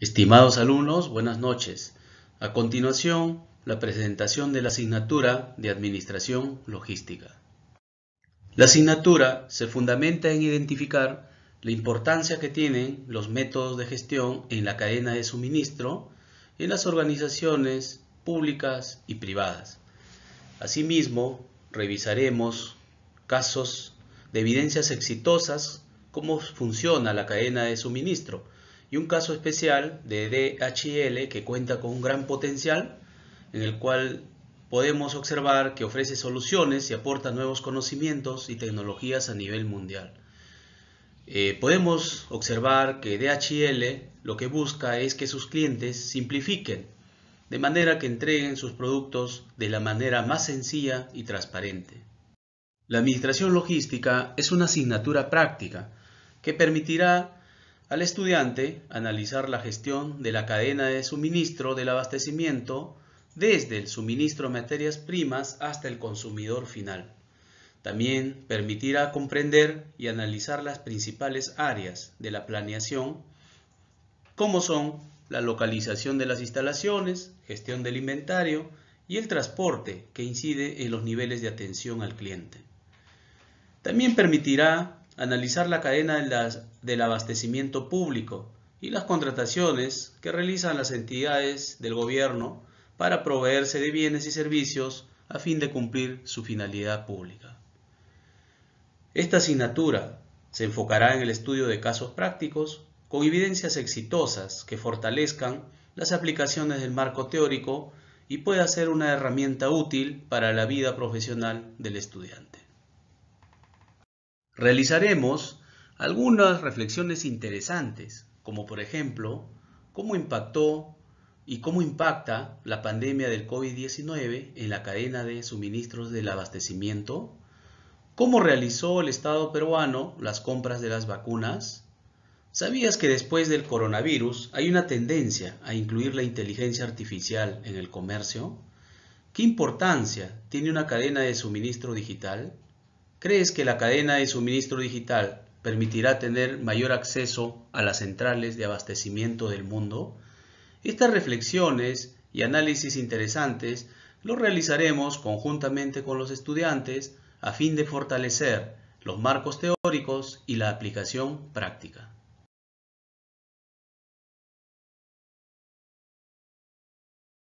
Estimados alumnos, buenas noches. A continuación, la presentación de la asignatura de Administración Logística. La asignatura se fundamenta en identificar la importancia que tienen los métodos de gestión en la cadena de suministro en las organizaciones públicas y privadas. Asimismo, revisaremos casos de evidencias exitosas, cómo funciona la cadena de suministro, y un caso especial de DHL que cuenta con un gran potencial en el cual podemos observar que ofrece soluciones y aporta nuevos conocimientos y tecnologías a nivel mundial. Eh, podemos observar que DHL lo que busca es que sus clientes simplifiquen, de manera que entreguen sus productos de la manera más sencilla y transparente. La administración logística es una asignatura práctica que permitirá al estudiante analizar la gestión de la cadena de suministro del abastecimiento desde el suministro de materias primas hasta el consumidor final. También permitirá comprender y analizar las principales áreas de la planeación, como son la localización de las instalaciones, gestión del inventario y el transporte que incide en los niveles de atención al cliente. También permitirá analizar la cadena de del abastecimiento público y las contrataciones que realizan las entidades del gobierno para proveerse de bienes y servicios a fin de cumplir su finalidad pública. Esta asignatura se enfocará en el estudio de casos prácticos con evidencias exitosas que fortalezcan las aplicaciones del marco teórico y pueda ser una herramienta útil para la vida profesional del estudiante. Realizaremos algunas reflexiones interesantes, como por ejemplo, cómo impactó y cómo impacta la pandemia del COVID-19 en la cadena de suministros del abastecimiento, cómo realizó el Estado peruano las compras de las vacunas, ¿Sabías que después del coronavirus hay una tendencia a incluir la inteligencia artificial en el comercio? ¿Qué importancia tiene una cadena de suministro digital? ¿Crees que la cadena de suministro digital permitirá tener mayor acceso a las centrales de abastecimiento del mundo? Estas reflexiones y análisis interesantes los realizaremos conjuntamente con los estudiantes a fin de fortalecer los marcos teóricos y la aplicación práctica.